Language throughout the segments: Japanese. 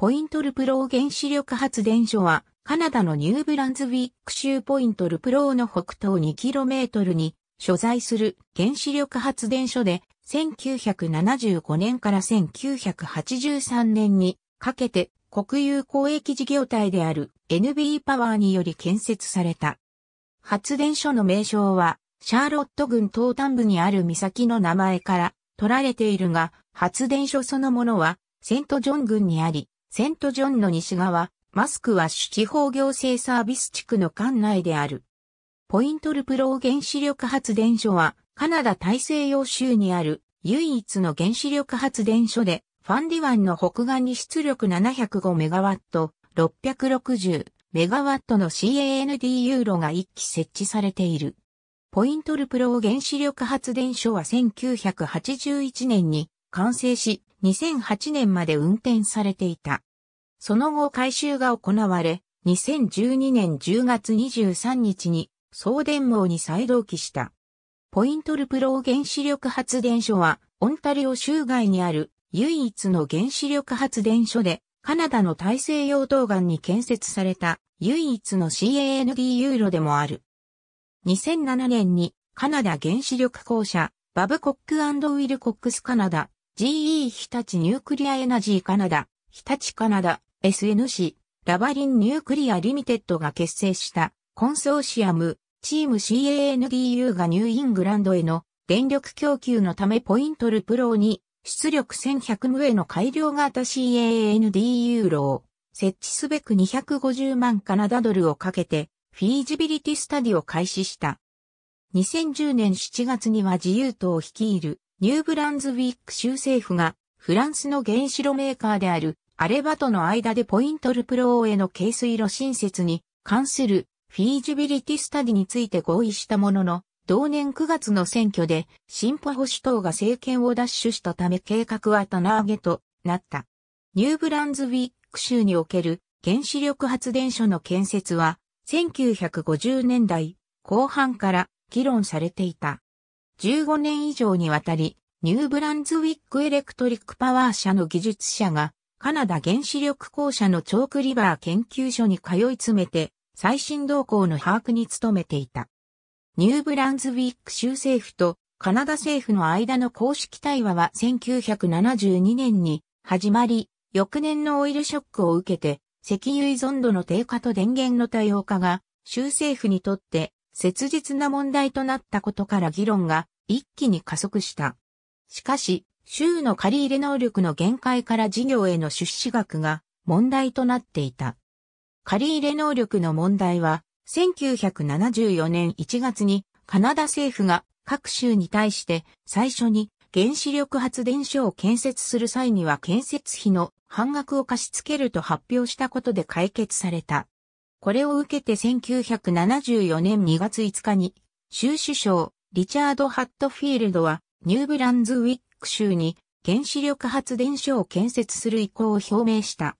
ポイントルプロー原子力発電所は、カナダのニューブランズウィック州ポイントルプローの北東 2km に所在する原子力発電所で、1975年から1983年にかけて国有公益事業体である NB パワーにより建設された。発電所の名称は、シャーロット郡東端部にある岬の名前から取られているが、発電所そのものは、セントジョン郡にあり、セントジョンの西側、マスクは主地方行政サービス地区の管内である。ポイントルプロ原子力発電所は、カナダ大西洋州にある唯一の原子力発電所で、ファンディ湾の北岸に出力 705MW、660MW の CAND ユーロが一基設置されている。ポイントルプロ原子力発電所は1981年に完成し、2008年まで運転されていた。その後改修が行われ、2012年10月23日に送電網に再同期した。ポイントルプロ原子力発電所は、オンタリオ州外にある唯一の原子力発電所で、カナダの大西洋東岸に建設された唯一の CAND ユーロでもある。2007年にカナダ原子力公社バブコックウィルコックスカナダ GE 日立ニュークリアエナジーカナダ、日立カナダ、SNC、ラバリンニュークリアリミテッドが結成したコンソーシアム、チーム CANDU がニューイングランドへの電力供給のためポイントルプローに出力1100ムへの改良型 CAND u ロを設置すべく250万カナダドルをかけてフィージビリティスタディを開始した。2010年7月には自由党を率いるニューブランズウィック州政府がフランスの原子炉メーカーであるアレバとの間でポイントルプローへの軽水炉新設に関するフィージビリティスタディについて合意したものの、同年9月の選挙で進歩保守党が政権を奪取したため計画は棚上げとなった。ニューブランズウィック州における原子力発電所の建設は1950年代後半から議論されていた。15年以上にわたり、ニューブランズウィックエレクトリックパワー社の技術者が、カナダ原子力公社のチョークリバー研究所に通い詰めて、最新動向の把握に努めていた。ニューブランズウィック州政府とカナダ政府の間の公式対話は1972年に始まり、翌年のオイルショックを受けて、石油依存度の低下と電源の多様化が州政府にとって切実な問題となったことから議論が一気に加速した。しかし、州の借入能力の限界から事業への出資額が問題となっていた。借入能力の問題は、1974年1月にカナダ政府が各州に対して最初に原子力発電所を建設する際には建設費の半額を貸し付けると発表したことで解決された。これを受けて1974年2月5日に、州首相、リチャード・ハットフィールドは、ニューブランズウィック州に原子力発電所を建設する意向を表明した。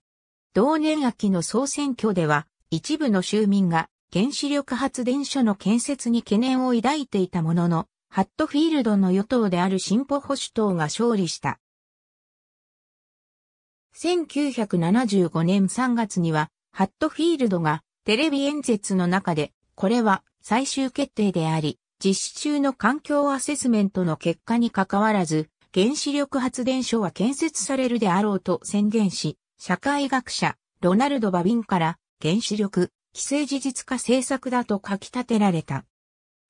同年秋の総選挙では、一部の州民が原子力発電所の建設に懸念を抱いていたものの、ハットフィールドの与党である進歩保守党が勝利した。1975年3月には、ハットフィールドがテレビ演説の中で、これは最終決定であり、実施中の環境アセスメントの結果に関わらず、原子力発電所は建設されるであろうと宣言し、社会学者、ロナルド・バビンから、原子力、規制事実化政策だと書き立てられた。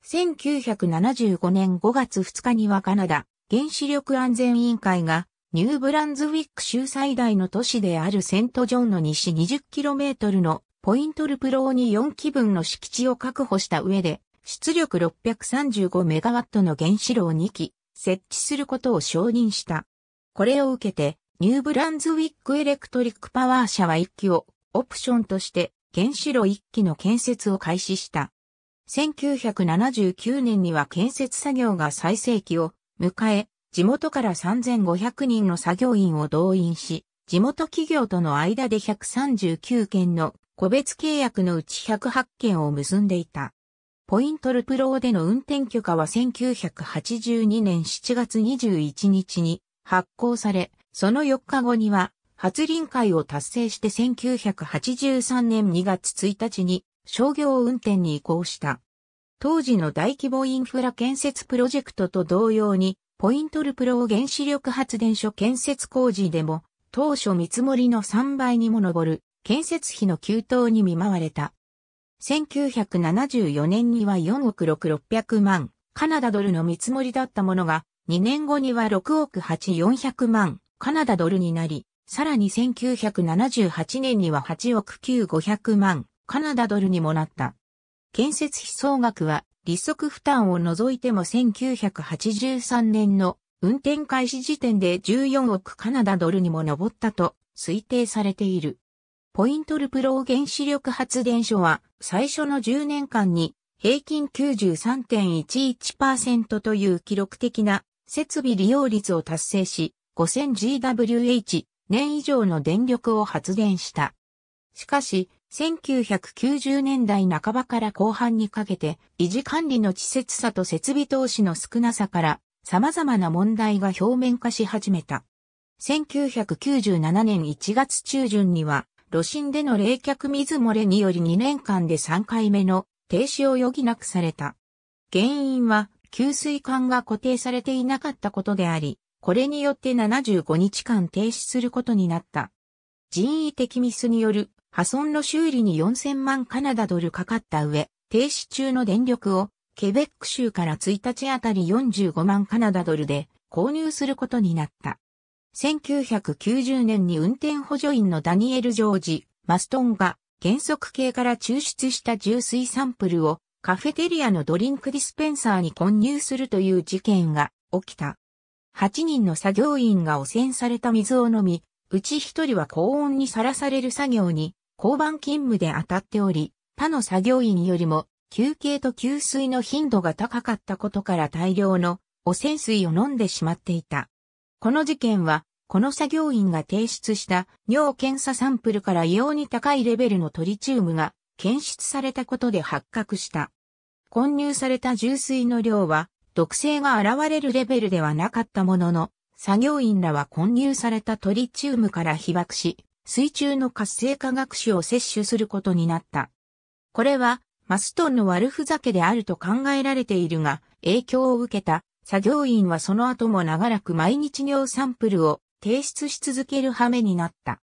1975年5月2日にはカナダ、原子力安全委員会が、ニューブランズウィック州最大の都市であるセントジョンの西 20km のポイントルプローに4基分の敷地を確保した上で、出力6 3 5ットの原子炉を2基設置することを承認した。これを受けて、ニューブランズウィックエレクトリックパワー社は1基をオプションとして原子炉1基の建設を開始した。1979年には建設作業が最盛期を迎え、地元から3500人の作業員を動員し、地元企業との間で139件の個別契約のうち108件を結んでいた。ポイントルプローでの運転許可は1982年7月21日に発行され、その4日後には発輪会を達成して1983年2月1日に商業運転に移行した。当時の大規模インフラ建設プロジェクトと同様に、ポイントルプロ原子力発電所建設工事でも、当初見積もりの3倍にも上る建設費の急騰に見舞われた。1974年には4億6600万カナダドルの見積もりだったものが、2年後には6億8400万カナダドルになり、さらに1978年には8億9500万カナダドルにもなった。建設費総額は利息負担を除いても1983年の運転開始時点で14億カナダドルにも上ったと推定されている。ポイントルプロー原子力発電所は最初の10年間に平均93.11%という記録的な設備利用率を達成し 5000GWH 年以上の電力を発電した。しかし、1990年代半ばから後半にかけて維持管理の稚拙さと設備投資の少なさから様々な問題が表面化し始めた。1997年1月中旬には炉心での冷却水漏れにより2年間で3回目の停止を余儀なくされた。原因は、給水管が固定されていなかったことであり、これによって75日間停止することになった。人為的ミスによる破損の修理に4000万カナダドルかかった上、停止中の電力をケベック州から1日あたり45万カナダドルで購入することになった。1990年に運転補助員のダニエル・ジョージ・マストンが原則系から抽出した重水サンプルをカフェテリアのドリンクディスペンサーに混入するという事件が起きた。8人の作業員が汚染された水を飲み、うち1人は高温にさらされる作業に交番勤務で当たっており、他の作業員よりも休憩と給水の頻度が高かったことから大量の汚染水を飲んでしまっていた。この事件は、この作業員が提出した尿検査サンプルから異様に高いレベルのトリチウムが検出されたことで発覚した。混入された重水の量は毒性が現れるレベルではなかったものの、作業員らは混入されたトリチウムから被爆し、水中の活性化学種を摂取することになった。これはマストンの悪ふざけであると考えられているが、影響を受けた作業員はその後も長らく毎日尿サンプルを提出し続ける羽目になった。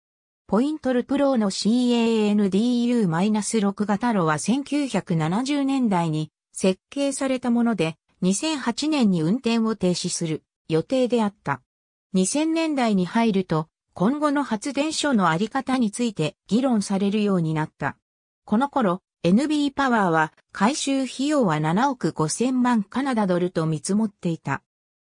ポイントルプロの CANDU-6 型炉は1970年代に設計されたもので2008年に運転を停止する予定であった。2000年代に入ると今後の発電所のあり方について議論されるようになった。この頃、NB パワーは回収費用は7億5000万カナダドルと見積もっていた。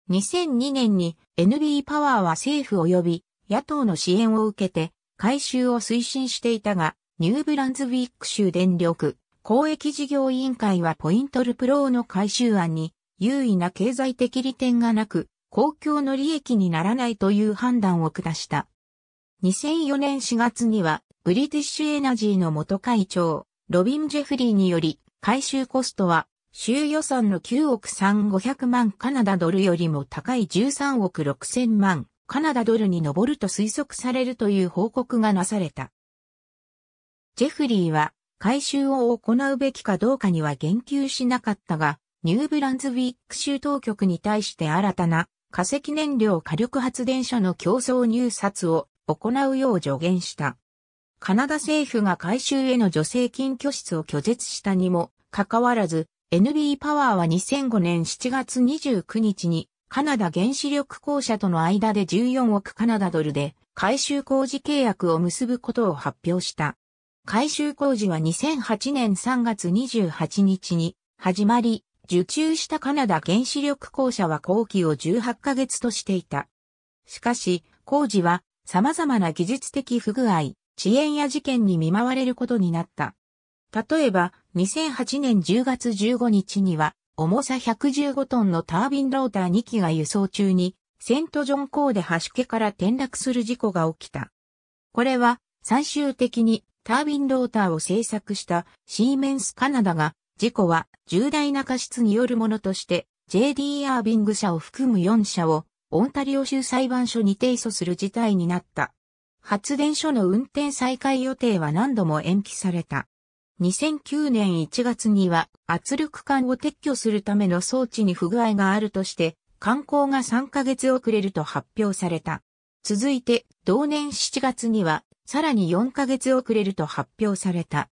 2002年に NB パワーは政府及び野党の支援を受けて回収を推進していたが、ニューブランズウィック州電力公益事業委員会はポイントルプローの回収案に優位な経済的利点がなく、公共の利益にならないという判断を下した。2004年4月には、ブリティッシュエナジーの元会長、ロビン・ジェフリーにより、回収コストは、州予算の9億3500万カナダドルよりも高い13億6000万カナダドルに上ると推測されるという報告がなされた。ジェフリーは、回収を行うべきかどうかには言及しなかったが、ニューブランズウィック州当局に対して新たな化石燃料火力発電所の競争入札を行うよう助言した。カナダ政府が改修への助成金拠出を拒絶したにも、かかわらず、NB パワーは2005年7月29日に、カナダ原子力公社との間で14億カナダドルで、改修工事契約を結ぶことを発表した。改修工事は2008年3月28日に始まり、受注したカナダ原子力公社は工期を18ヶ月としていた。しかし、工事は様々な技術的不具合、遅延や事件に見舞われることになった。例えば、2008年10月15日には、重さ115トンのタービンローター2機が輸送中に、セントジョン港で端家から転落する事故が起きた。これは、最終的にタービンローターを製作したシーメンスカナダが、事故は重大な過失によるものとして、JD アービング社を含む4社を、オンタリオ州裁判所に提訴する事態になった。発電所の運転再開予定は何度も延期された。2009年1月には圧力管を撤去するための装置に不具合があるとして、観光が3ヶ月遅れると発表された。続いて、同年7月には、さらに4ヶ月遅れると発表された。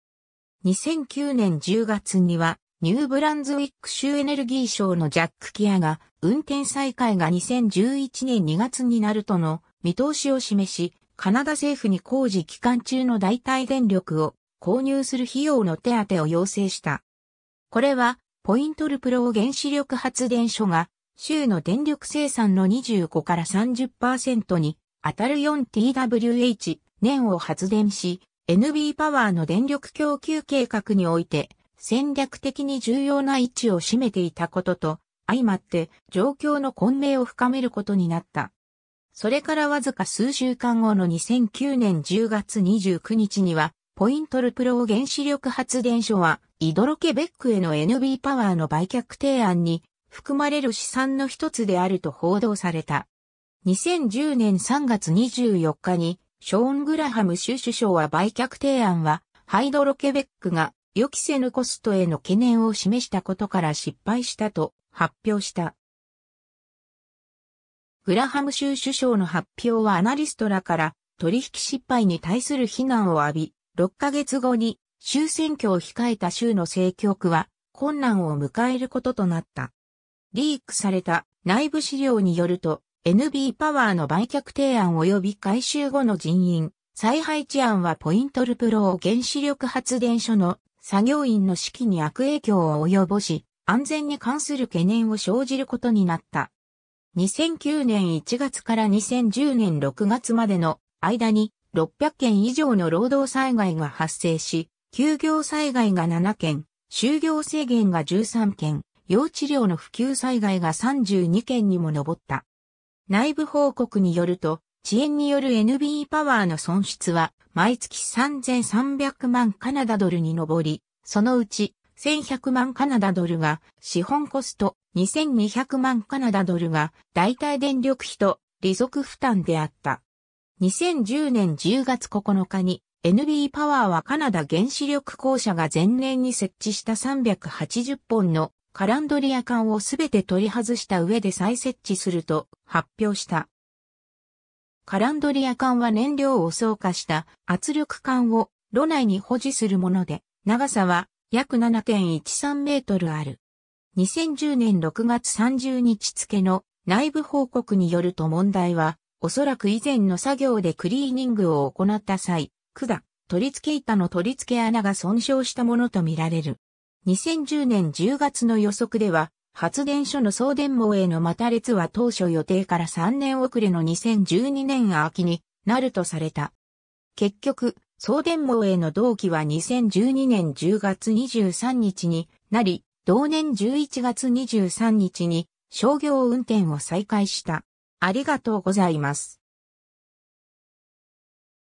2009年10月には、ニューブランズウィック州エネルギー省のジャック・キアが、運転再開が2011年2月になるとの見通しを示し、カナダ政府に工事期間中の代替電力を購入する費用の手当を要請した。これは、ポイントルプロ原子力発電所が、州の電力生産の25から30%に当たる 4TWh 年を発電し、NB パワーの電力供給計画において戦略的に重要な位置を占めていたことと、相まって状況の混迷を深めることになった。それからわずか数週間後の2009年10月29日には、ポイントルプロ原子力発電所は、イドロケベックへの NB パワーの売却提案に含まれる資産の一つであると報道された。2010年3月24日に、ショーン・グラハム州首相は売却提案は、ハイドロケベックが予期せぬコストへの懸念を示したことから失敗したと発表した。グラハム州首相の発表はアナリストらから取引失敗に対する非難を浴び、6ヶ月後に州選挙を控えた州の政局は困難を迎えることとなった。リークされた内部資料によると、NB パワーの売却提案及び回収後の人員、再配置案はポイントルプロ原子力発電所の作業員の指揮に悪影響を及ぼし、安全に関する懸念を生じることになった。2009年1月から2010年6月までの間に600件以上の労働災害が発生し、休業災害が7件、就業制限が13件、幼治療の普及災害が32件にも上った。内部報告によると、遅延による NB パワーの損失は毎月3300万カナダドルに上り、そのうち1100万カナダドルが資本コスト、2200万カナダドルが代替電力費と利息負担であった。2010年10月9日に NB パワーはカナダ原子力公社が前年に設置した380本のカランドリア管をすべて取り外した上で再設置すると発表した。カランドリア管は燃料を増化した圧力管を炉内に保持するもので、長さは約7.13メートルある。2010年6月30日付の内部報告によると問題は、おそらく以前の作業でクリーニングを行った際、管、取り付け板の取り付け穴が損傷したものとみられる。2010年10月の予測では、発電所の送電網へのまた列は当初予定から3年遅れの2012年秋になるとされた。結局、送電網への同期は2012年10月23日になり、同年11月23日に商業運転を再開した。ありがとうございます。